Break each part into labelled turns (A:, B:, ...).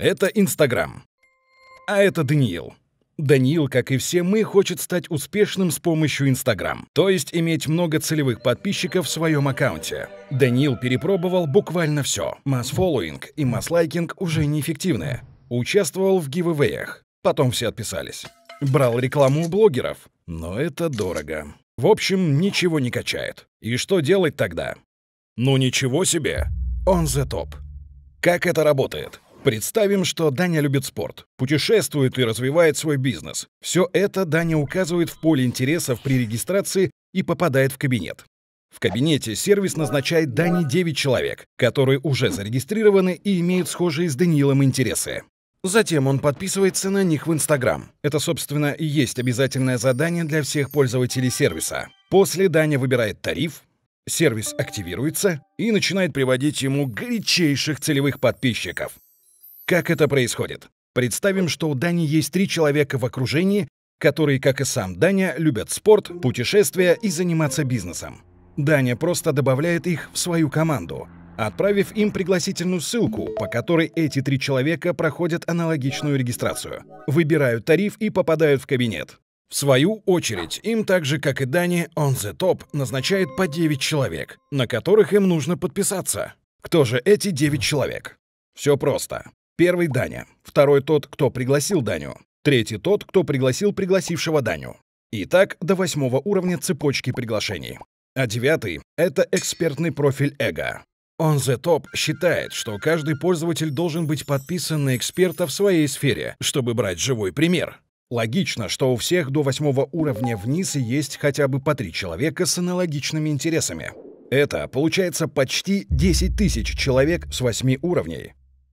A: Это Инстаграм. А это Даниил. Даниил, как и все мы, хочет стать успешным с помощью Инстаграм, то есть иметь много целевых подписчиков в своем аккаунте. Даниил перепробовал буквально все. Масс-фоллowing и масс-лайкинг уже неэффективны. Участвовал в гивэвэях. Потом все отписались. Брал рекламу у блогеров. Но это дорого. В общем, ничего не качает. И что делать тогда? Ну ничего себе! Он за топ. Как это работает? Представим, что Даня любит спорт, путешествует и развивает свой бизнес. Все это Даня указывает в поле интересов при регистрации и попадает в кабинет. В кабинете сервис назначает Дани 9 человек, которые уже зарегистрированы и имеют схожие с Даниилом интересы. Затем он подписывается на них в Инстаграм. Это, собственно, и есть обязательное задание для всех пользователей сервиса. После Даня выбирает тариф, сервис активируется и начинает приводить ему горячейших целевых подписчиков. Как это происходит? Представим, что у Дани есть три человека в окружении, которые, как и сам Даня, любят спорт, путешествия и заниматься бизнесом. Даня просто добавляет их в свою команду, отправив им пригласительную ссылку, по которой эти три человека проходят аналогичную регистрацию, выбирают тариф и попадают в кабинет. В свою очередь, им так же, как и Дани, On The Top назначает по 9 человек, на которых им нужно подписаться. Кто же эти 9 человек? Все просто. Первый — Даня. Второй — тот, кто пригласил Даню. Третий — тот, кто пригласил пригласившего Даню. И так до восьмого уровня цепочки приглашений. А девятый — это экспертный профиль эго. Он The Top считает, что каждый пользователь должен быть подписан на эксперта в своей сфере, чтобы брать живой пример. Логично, что у всех до восьмого уровня вниз есть хотя бы по три человека с аналогичными интересами. Это получается почти 10 тысяч человек с 8 уровней.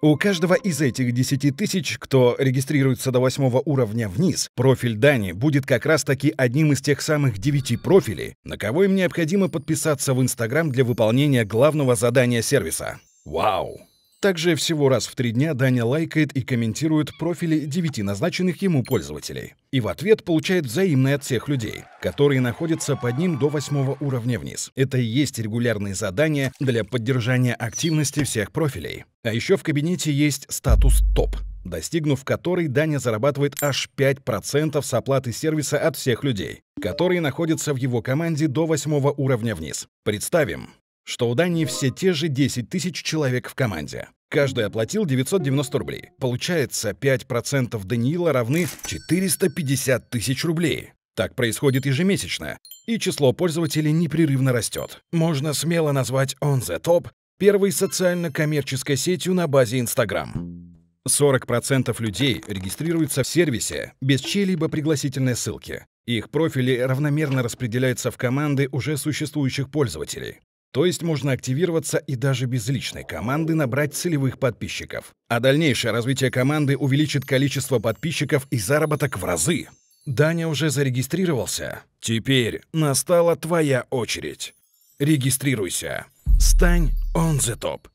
A: У каждого из этих 10 тысяч, кто регистрируется до восьмого уровня вниз, профиль Дани будет как раз-таки одним из тех самых 9 профилей, на кого им необходимо подписаться в Инстаграм для выполнения главного задания сервиса. Вау! Также всего раз в три дня Даня лайкает и комментирует профили девяти назначенных ему пользователей. И в ответ получает взаимные от всех людей, которые находятся под ним до восьмого уровня вниз. Это и есть регулярные задания для поддержания активности всех профилей. А еще в кабинете есть статус «Топ», достигнув которой Даня зарабатывает аж 5% с оплаты сервиса от всех людей, которые находятся в его команде до восьмого уровня вниз. Представим, что у Дании все те же 10 тысяч человек в команде. Каждый оплатил 990 рублей. Получается, 5% Даниила равны 450 тысяч рублей. Так происходит ежемесячно, и число пользователей непрерывно растет. Можно смело назвать On The Top первой социально-коммерческой сетью на базе Instagram. 40% людей регистрируются в сервисе без чьей-либо пригласительной ссылки. Их профили равномерно распределяются в команды уже существующих пользователей. То есть можно активироваться и даже без личной команды набрать целевых подписчиков. А дальнейшее развитие команды увеличит количество подписчиков и заработок в разы. Даня уже зарегистрировался. Теперь настала твоя очередь. Регистрируйся. Стань on the top.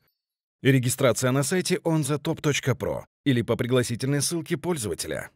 A: Регистрация на сайте onthetop.pro или по пригласительной ссылке пользователя.